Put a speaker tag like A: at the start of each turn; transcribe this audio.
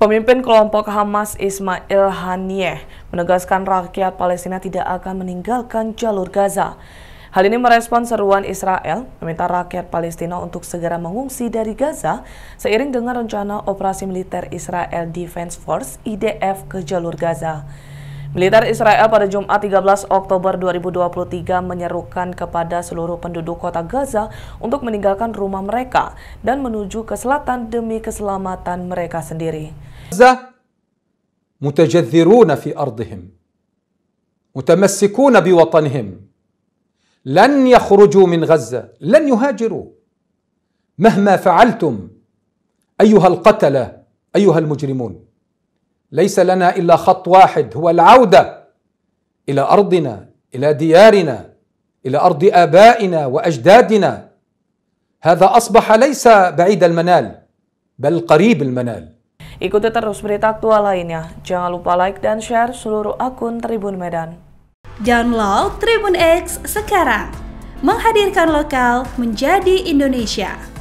A: Pemimpin kelompok Hamas Ismail Haniyeh menegaskan rakyat Palestina tidak akan meninggalkan jalur Gaza. Hal ini merespon seruan Israel meminta rakyat Palestina untuk segera mengungsi dari Gaza seiring dengan rencana operasi militer Israel Defense Force IDF ke jalur Gaza. Militer Israel pada Jumat 13 Oktober 2023 menyerukan kepada seluruh penduduk kota Gaza untuk meninggalkan rumah mereka dan menuju ke selatan demi keselamatan mereka sendiri.
B: Gaza متجذرون في أرضهم متمسكون بوطنهم لن يخرجوا من غزة لن يهاجروا مهما فعلتم أيها القتلة أيها المجرمون ليس لنا الا خط واحد هو العوده الى ارضنا الى ديارنا الى ارض ابائنا واجدادنا هذا اصبح ليس بعيد المنال بل قريب المنال Ikuti
A: terus berita aktual lainnya. Jangan lupa like dan share seluruh akun Tribun Medan. Download Tribun X sekarang. Menghadirkan lokal menjadi Indonesia.